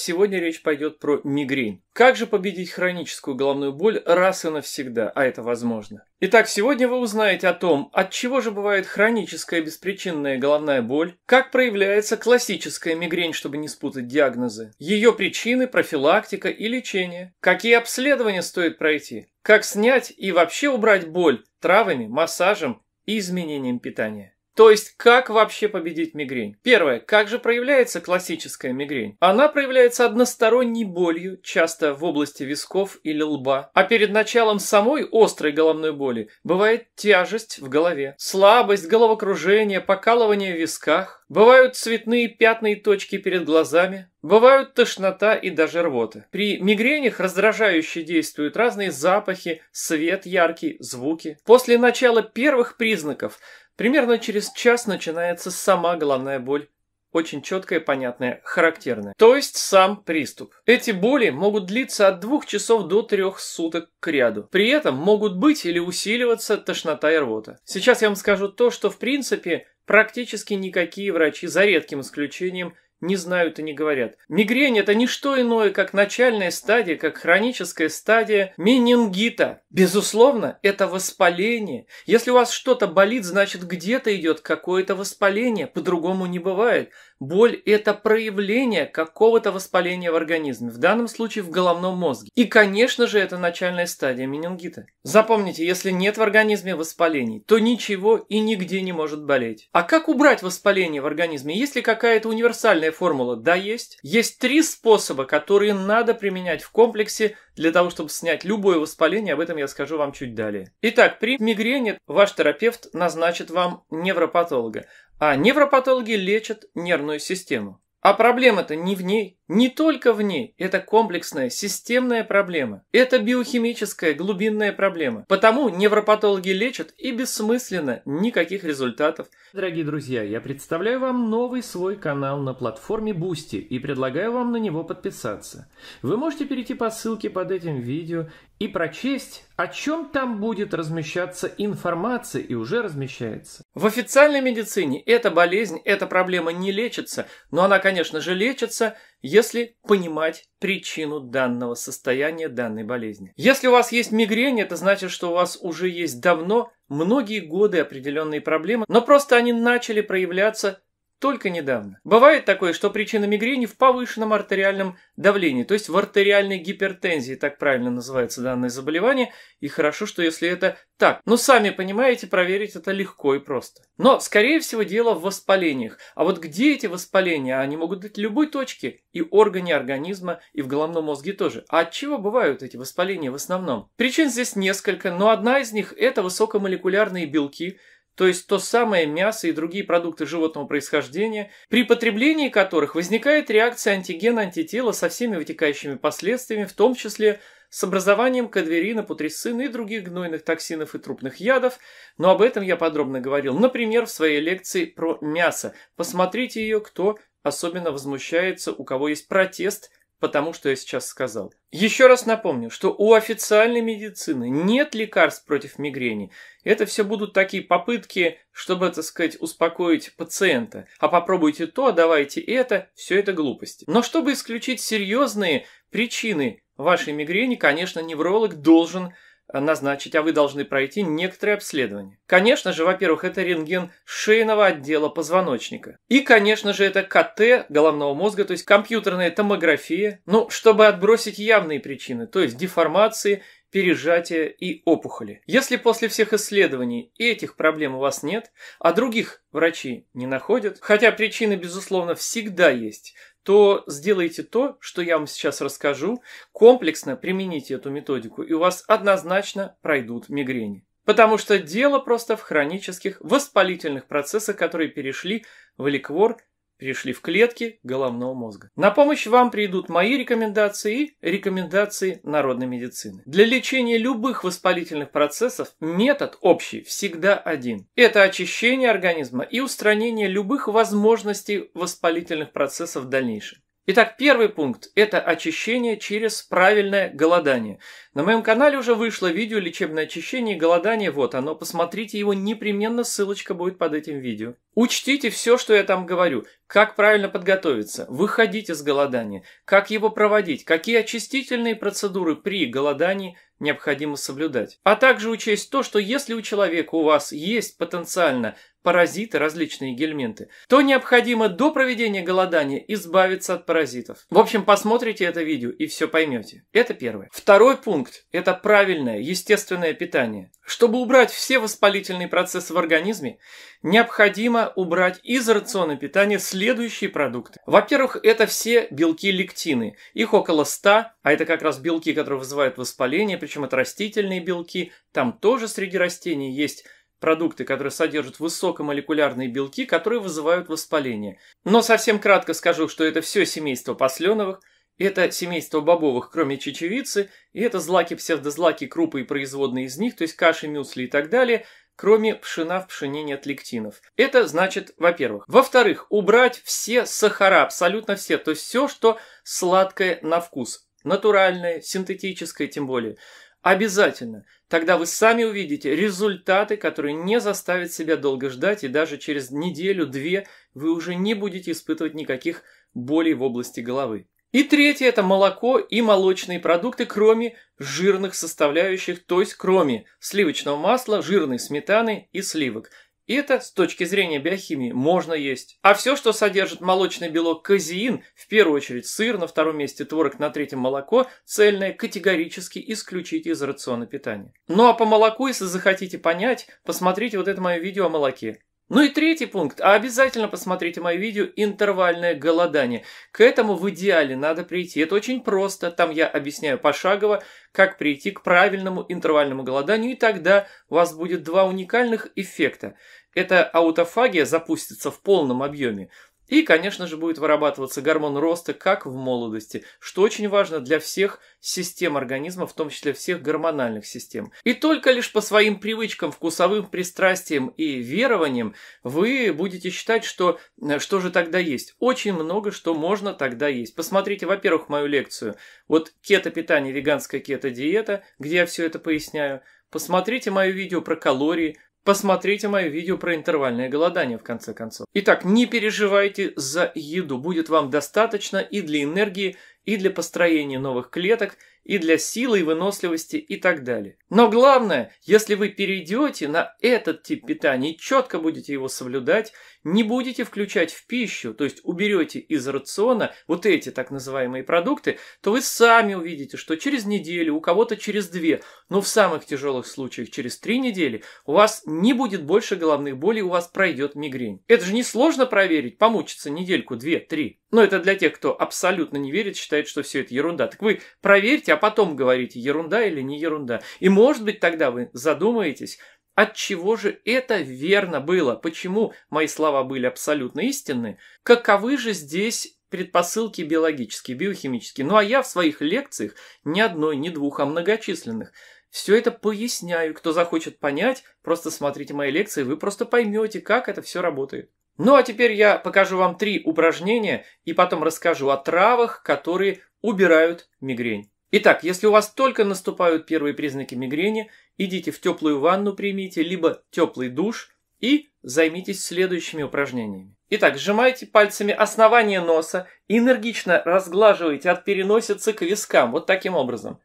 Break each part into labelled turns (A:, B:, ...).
A: Сегодня речь пойдет про мигрень. Как же победить хроническую головную боль раз и навсегда, а это возможно. Итак, сегодня вы узнаете о том, от чего же бывает хроническая беспричинная головная боль, как проявляется классическая мигрень, чтобы не спутать диагнозы, ее причины, профилактика и лечение, какие обследования стоит пройти, как снять и вообще убрать боль травами, массажем и изменением питания. То есть, как вообще победить мигрень? Первое. Как же проявляется классическая мигрень? Она проявляется односторонней болью, часто в области висков или лба. А перед началом самой острой головной боли бывает тяжесть в голове, слабость, головокружение, покалывание в висках, Бывают цветные пятна и точки перед глазами, бывают тошнота и даже рвота. При мигренях раздражающе действуют разные запахи, свет яркий, звуки. После начала первых признаков примерно через час начинается сама головная боль очень четкая, понятная, характерная. То есть сам приступ. Эти боли могут длиться от двух часов до трех суток к ряду. При этом могут быть или усиливаться тошнота и рвота. Сейчас я вам скажу то, что в принципе Практически никакие врачи, за редким исключением, не знают и не говорят. Мигрень – это не что иное, как начальная стадия, как хроническая стадия менингита. Безусловно, это воспаление. Если у вас что-то болит, значит где-то идет какое-то воспаление, по-другому не бывает. Боль – это проявление какого-то воспаления в организме, в данном случае в головном мозге. И, конечно же, это начальная стадия менингита. Запомните, если нет в организме воспалений, то ничего и нигде не может болеть. А как убрать воспаление в организме? Есть ли какая-то универсальная формула? Да, есть. Есть три способа, которые надо применять в комплексе для того, чтобы снять любое воспаление, об этом я скажу вам чуть далее. Итак, при мигрени ваш терапевт назначит вам невропатолога, а невропатологи лечат нервную систему. А проблема-то не в ней, не только в ней. Это комплексная, системная проблема. Это биохимическая, глубинная проблема. Потому невропатологи лечат и бессмысленно никаких результатов. Дорогие друзья, я представляю вам новый свой канал на платформе Boosty и предлагаю вам на него подписаться. Вы можете перейти по ссылке под этим видео и прочесть, о чем там будет размещаться информация и уже размещается. В официальной медицине эта болезнь, эта проблема не лечится, но она, конечно же, лечится – если понимать причину данного состояния, данной болезни. Если у вас есть мигрень, это значит, что у вас уже есть давно многие годы определенные проблемы, но просто они начали проявляться только недавно. Бывает такое, что причина мигрени в повышенном артериальном давлении, то есть в артериальной гипертензии, так правильно называется данное заболевание, и хорошо, что если это так. Но сами понимаете, проверить это легко и просто. Но, скорее всего, дело в воспалениях. А вот где эти воспаления? Они могут быть в любой точке, и органе организма, и в головном мозге тоже. А от чего бывают эти воспаления в основном? Причин здесь несколько, но одна из них – это высокомолекулярные белки – то есть то самое мясо и другие продукты животного происхождения, при потреблении которых возникает реакция антигена-антитела со всеми вытекающими последствиями, в том числе с образованием кадверина, путресцина и других гнойных токсинов и трупных ядов, но об этом я подробно говорил, например, в своей лекции про мясо. Посмотрите ее, кто особенно возмущается, у кого есть протест – потому что я сейчас сказал. Еще раз напомню, что у официальной медицины нет лекарств против мигрени. Это все будут такие попытки, чтобы, так сказать, успокоить пациента. А попробуйте то, давайте это, все это глупости. Но чтобы исключить серьезные причины вашей мигрени, конечно, невролог должен назначить, а вы должны пройти некоторые обследования. Конечно же, во-первых, это рентген шейного отдела позвоночника. И, конечно же, это КТ головного мозга, то есть компьютерная томография, ну, чтобы отбросить явные причины, то есть деформации, пережатия и опухоли. Если после всех исследований этих проблем у вас нет, а других врачи не находят, хотя причины, безусловно, всегда есть – то сделайте то, что я вам сейчас расскажу, комплексно примените эту методику, и у вас однозначно пройдут мигрени. Потому что дело просто в хронических воспалительных процессах, которые перешли в ликвор перешли в клетки головного мозга. На помощь вам придут мои рекомендации и рекомендации народной медицины. Для лечения любых воспалительных процессов метод общий всегда один. Это очищение организма и устранение любых возможностей воспалительных процессов в дальнейшем. Итак, первый пункт – это очищение через правильное голодание. На моем канале уже вышло видео «Лечебное очищение и голодание». Вот оно, посмотрите его непременно, ссылочка будет под этим видео. Учтите все, что я там говорю. Как правильно подготовиться, выходить из голодания, как его проводить, какие очистительные процедуры при голодании необходимо соблюдать. А также учесть то, что если у человека у вас есть потенциально паразиты, различные гельменты, то необходимо до проведения голодания избавиться от паразитов. В общем, посмотрите это видео и все поймете. Это первое. Второй пункт – это правильное, естественное питание. Чтобы убрать все воспалительные процессы в организме, необходимо убрать из рациона питания следующие продукты. Во-первых, это все белки-лектины. Их около 100, а это как раз белки, которые вызывают воспаление, причем это растительные белки. Там тоже среди растений есть продукты, которые содержат высокомолекулярные белки, которые вызывают воспаление. Но совсем кратко скажу, что это все семейство посленовых, это семейство бобовых, кроме чечевицы, и это злаки, псевдозлаки, крупы и производные из них, то есть каши, мюсли и так далее, кроме пшена в пшене нет лектинов. Это значит, во-первых. Во-вторых, убрать все сахара, абсолютно все, то есть все, что сладкое на вкус, натуральное, синтетическое тем более. Обязательно. Тогда вы сами увидите результаты, которые не заставят себя долго ждать, и даже через неделю-две вы уже не будете испытывать никаких болей в области головы. И третье – это молоко и молочные продукты, кроме жирных составляющих, то есть кроме сливочного масла, жирной сметаны и сливок – и это, с точки зрения биохимии, можно есть. А все, что содержит молочный белок казеин, в первую очередь сыр, на втором месте творог, на третьем молоко, цельное категорически исключить из рациона питания. Ну а по молоку, если захотите понять, посмотрите вот это мое видео о молоке. Ну и третий пункт. обязательно посмотрите мое видео «Интервальное голодание». К этому в идеале надо прийти. Это очень просто. Там я объясняю пошагово, как прийти к правильному интервальному голоданию. И тогда у вас будет два уникальных эффекта эта аутофагия запустится в полном объеме. И, конечно же, будет вырабатываться гормон роста, как в молодости, что очень важно для всех систем организма, в том числе всех гормональных систем. И только лишь по своим привычкам, вкусовым пристрастиям и верованиям вы будете считать, что э, что же тогда есть. Очень много что можно тогда есть. Посмотрите, во-первых, мою лекцию. Вот кето-питание, веганская кето-диета, где я все это поясняю. Посмотрите мое видео про калории, Посмотрите мое видео про интервальное голодание в конце концов. Итак, не переживайте за еду, будет вам достаточно и для энергии, и для построения новых клеток, и для силы и выносливости и так далее. Но главное, если вы перейдете на этот тип питания и четко будете его соблюдать, не будете включать в пищу, то есть уберете из рациона вот эти так называемые продукты, то вы сами увидите, что через неделю, у кого-то через две, но в самых тяжелых случаях через три недели у вас не будет больше головных болей, у вас пройдет мигрень. Это же несложно проверить, помучиться недельку, две, три. Но это для тех, кто абсолютно не верит, считает, что все это ерунда. Так вы проверьте, а потом говорите, ерунда или не ерунда. И может быть, тогда вы задумаетесь, от чего же это верно было? Почему мои слова были абсолютно истинны? Каковы же здесь предпосылки биологические, биохимические? Ну а я в своих лекциях ни одной, ни двух, а многочисленных все это поясняю. Кто захочет понять, просто смотрите мои лекции, вы просто поймете, как это все работает. Ну а теперь я покажу вам три упражнения и потом расскажу о травах, которые убирают мигрень. Итак, если у вас только наступают первые признаки мигрени, идите в теплую ванну примите, либо теплый душ и займитесь следующими упражнениями. Итак, сжимайте пальцами основание носа, энергично разглаживайте от переносицы к вискам, вот таким образом.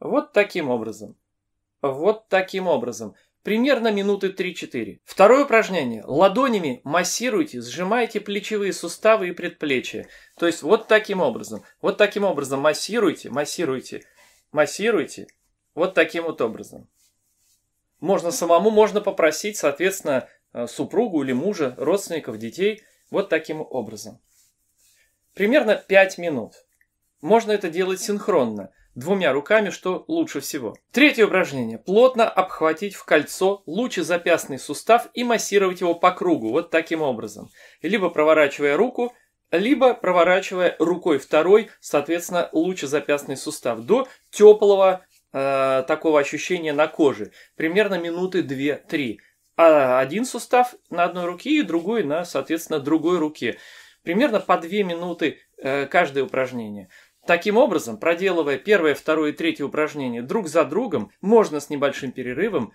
A: Вот таким образом. Вот таким образом. Примерно минуты 3-4. Второе упражнение. Ладонями массируйте, сжимайте плечевые суставы и предплечья. То есть вот таким образом. Вот таким образом массируйте, массируйте, массируйте. Вот таким вот образом. Можно самому, можно попросить, соответственно, э, супругу или мужа, родственников, детей. Вот таким образом. Примерно 5 минут. Можно это делать синхронно двумя руками, что лучше всего. Третье упражнение. Плотно обхватить в кольцо лучезапястный сустав и массировать его по кругу, вот таким образом. Либо проворачивая руку, либо проворачивая рукой второй, соответственно, лучезапястный сустав до теплого э, такого ощущения на коже. Примерно минуты 2-3. А один сустав на одной руке и другой на, соответственно, другой руке. Примерно по 2 минуты э, каждое упражнение. Таким образом, проделывая первое, второе и третье упражнение друг за другом, можно с небольшим перерывом,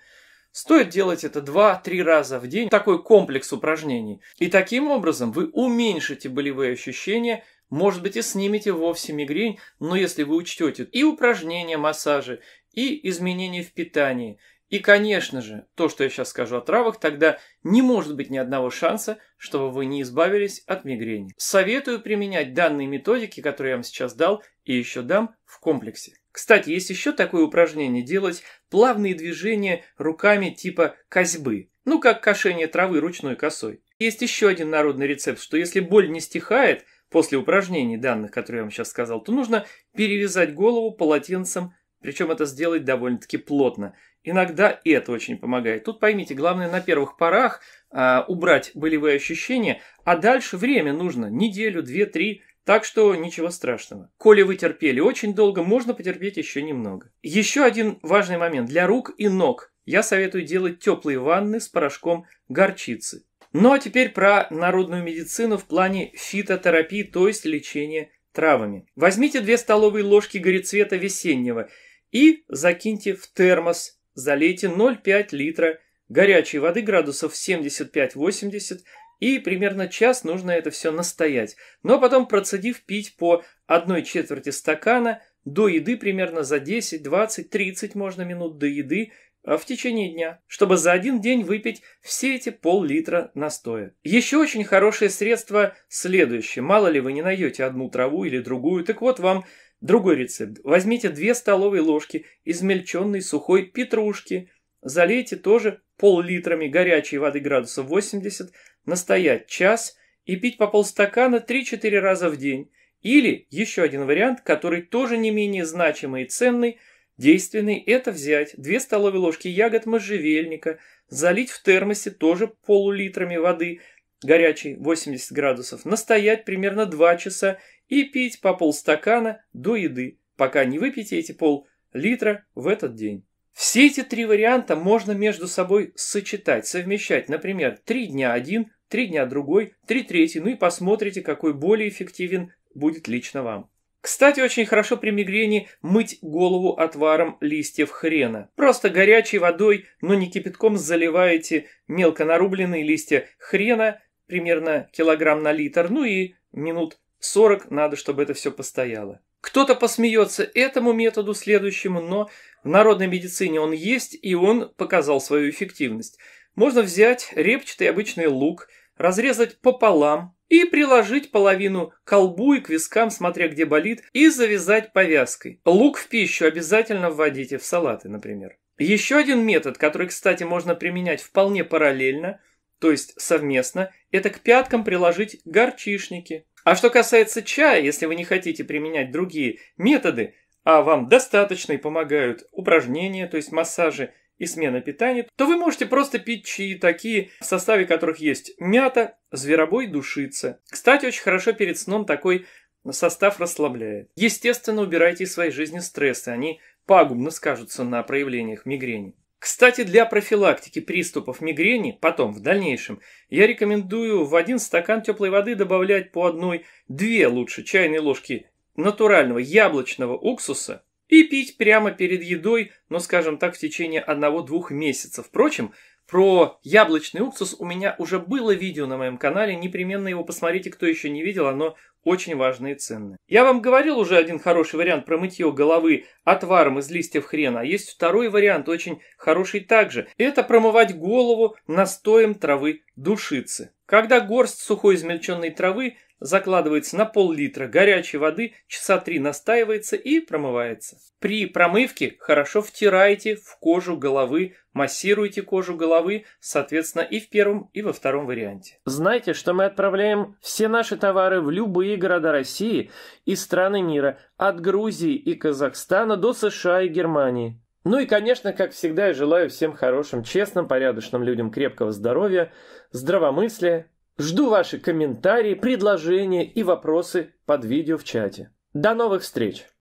A: Стоит делать это 2-3 раза в день, такой комплекс упражнений. И таким образом вы уменьшите болевые ощущения, может быть и снимете вовсе мигрень, но если вы учтете и упражнения массажи, и изменения в питании, и, конечно же, то, что я сейчас скажу о травах, тогда не может быть ни одного шанса, чтобы вы не избавились от мигрени. Советую применять данные методики, которые я вам сейчас дал и еще дам в комплексе. Кстати, есть еще такое упражнение делать плавные движения руками типа козьбы, ну как кошение травы ручной косой. Есть еще один народный рецепт, что если боль не стихает после упражнений данных, которые я вам сейчас сказал, то нужно перевязать голову полотенцем причем это сделать довольно-таки плотно. Иногда это очень помогает. Тут поймите, главное на первых порах э, убрать болевые ощущения, а дальше время нужно, неделю, две, три, так что ничего страшного. Коли вы терпели очень долго, можно потерпеть еще немного. Еще один важный момент. Для рук и ног я советую делать теплые ванны с порошком горчицы. Ну а теперь про народную медицину в плане фитотерапии, то есть лечения травами. Возьмите 2 столовые ложки горецвета весеннего и закиньте в термос залейте 0,5 литра горячей воды градусов 75-80 и примерно час нужно это все настоять. Но потом процедив пить по одной четверти стакана до еды примерно за 10, 20, 30 можно минут до еды а, в течение дня, чтобы за один день выпить все эти пол-литра настоя. Еще очень хорошее средство следующее. Мало ли вы не найдете одну траву или другую, так вот вам Другой рецепт. Возьмите 2 столовые ложки измельченной сухой петрушки, залейте тоже пол-литрами горячей воды градусов 80, настоять час и пить по полстакана 3-4 раза в день. Или еще один вариант, который тоже не менее значимый и ценный, действенный, это взять 2 столовые ложки ягод можжевельника, залить в термосе тоже полулитрами воды горячей 80 градусов, настоять примерно 2 часа и пить по полстакана до еды, пока не выпьете эти пол-литра в этот день. Все эти три варианта можно между собой сочетать, совмещать, например, три дня один, три дня другой, три третий, ну и посмотрите, какой более эффективен будет лично вам. Кстати, очень хорошо при мигрени мыть голову отваром листьев хрена. Просто горячей водой, но не кипятком заливаете мелко нарубленные листья хрена, примерно килограмм на литр, ну и минут 40 надо, чтобы это все постояло. Кто-то посмеется этому методу, следующему, но в народной медицине он есть, и он показал свою эффективность. Можно взять репчатый обычный лук, разрезать пополам и приложить половину к колбу и к вискам, смотря где болит, и завязать повязкой. Лук в пищу обязательно вводите в салаты, например. Еще один метод, который, кстати, можно применять вполне параллельно, то есть совместно, это к пяткам приложить горчишники. А что касается чая, если вы не хотите применять другие методы, а вам достаточно и помогают упражнения, то есть массажи и смена питания, то вы можете просто пить чаи такие, в составе которых есть мята, зверобой, душица. Кстати, очень хорошо перед сном такой состав расслабляет. Естественно, убирайте из своей жизни стрессы, они пагубно скажутся на проявлениях мигрени. Кстати, для профилактики приступов мигрени, потом, в дальнейшем, я рекомендую в один стакан теплой воды добавлять по одной, две лучше чайной ложки натурального яблочного уксуса и пить прямо перед едой, но, ну, скажем так, в течение одного-двух месяцев. Впрочем, про яблочный уксус у меня уже было видео на моем канале, непременно его посмотрите, кто еще не видел, оно очень важное и ценное. Я вам говорил уже один хороший вариант про мытье головы отваром из листьев хрена, а есть второй вариант, очень хороший также. Это промывать голову настоем травы душицы. Когда горсть сухой измельченной травы закладывается на пол-литра горячей воды, часа три настаивается и промывается. При промывке хорошо втирайте в кожу головы, массируйте кожу головы, соответственно, и в первом, и во втором варианте. Знайте, что мы отправляем все наши товары в любые города России и страны мира, от Грузии и Казахстана до США и Германии. Ну и, конечно, как всегда, я желаю всем хорошим, честным, порядочным людям крепкого здоровья, здравомыслия, Жду ваши комментарии, предложения и вопросы под видео в чате. До новых встреч!